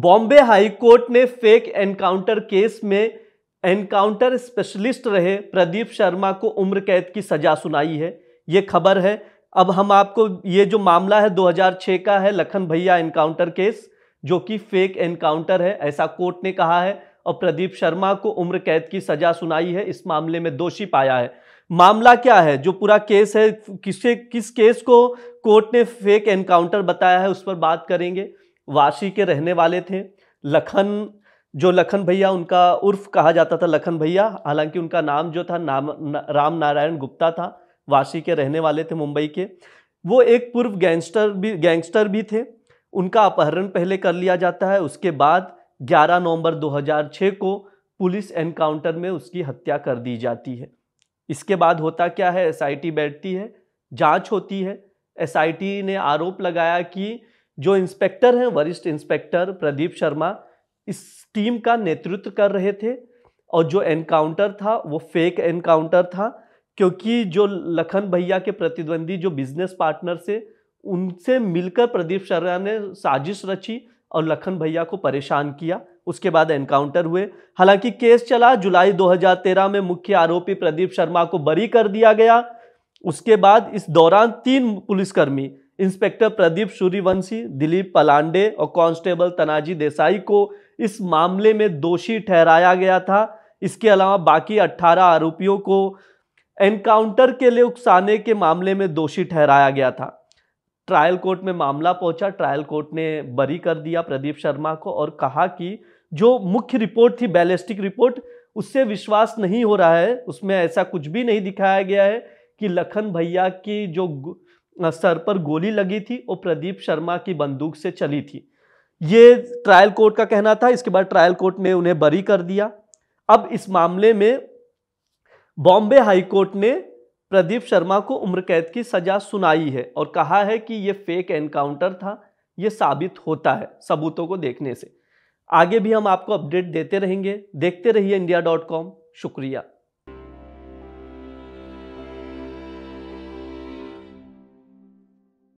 Bombay high court ने fake encounter case में encounter specialist रहे प्रदीप शर्मा को उम्र कैद की सजा सुनाई है ये खबर है अब हम आपको ये जो मामला है 2006 का है लखन भैया एनकाउंटर केस जो कि फेक एनकाउंटर है ऐसा कोर्ट ने कहा है और प्रदीप शर्मा को उम्र कैद की सजा सुनाई है इस मामले में दोषी पाया है मामला क्या है जो पूरा केस है किसे किस केस को कोर्ट ने फेक एनकाउंटर बताया है उस पर बात करेंगे वाशी के रहने वाले थे लखन जो लखन भैया उनका उर्फ कहा जाता था लखन भैया हालांकि उनका नाम जो था नाम न, राम नारायण गुप्ता था वाशी के रहने वाले थे मुंबई के वो एक पूर्व गैंगस्टर भी गैंगस्टर भी थे उनका अपहरण पहले कर लिया जाता है उसके बाद 11 नवंबर 2006 को पुलिस एनकाउंटर में उसकी हत्या कर दी जाती है इसके बाद होता क्या है एसआईटी बैठती है जांच होती है एसआईटी ने आरोप लगाया कि जो इंस्पेक्टर हैं वरिष्ठ इंस्पेक्टर प्रदीप शर्मा इस टीम का नेतृत्व कर रहे थे और जो एनकाउंटर था वो फेक एनकाउंटर था क्योंकि जो लखन भैया के प्रतिद्वंदी जो बिजनेस पार्टनर से उनसे मिलकर प्रदीप शर्मा ने साजिश रची और लखन भैया को परेशान किया उसके बाद एनकाउंटर हुए हालांकि केस चला जुलाई 2013 में मुख्य आरोपी प्रदीप शर्मा को बरी कर दिया गया उसके बाद इस दौरान तीन पुलिसकर्मी इंस्पेक्टर प्रदीप सूर्यवंशी दिलीप पलांडे और कांस्टेबल तनाजी देसाई को इस मामले में दोषी ठहराया गया था इसके अलावा बाकी 18 आरोपियों को एनकाउंटर के लिए उकसाने के मामले में दोषी ठहराया गया था ट्रायल कोर्ट में मामला पहुंचा ट्रायल कोर्ट ने बरी कर दिया प्रदीप शर्मा को और कहा कि जो मुख्य रिपोर्ट थी बैलिस्टिक रिपोर्ट उससे विश्वास नहीं हो रहा है उसमें ऐसा कुछ भी नहीं दिखाया गया है कि लखन भैया की जो सर पर गोली लगी थी और प्रदीप शर्मा की बंदूक से चली थी ये ट्रायल कोर्ट का कहना था इसके बाद ट्रायल कोर्ट ने उन्हें बरी कर दिया अब इस मामले में बॉम्बे हाईकोर्ट ने प्रदीप शर्मा को उम्र कैद की सजा सुनाई है और कहा है कि ये फेक एनकाउंटर था ये साबित होता है सबूतों को देखने से आगे भी हम आपको अपडेट देते रहेंगे देखते रहिए इंडिया डॉट कॉम शुक्रिया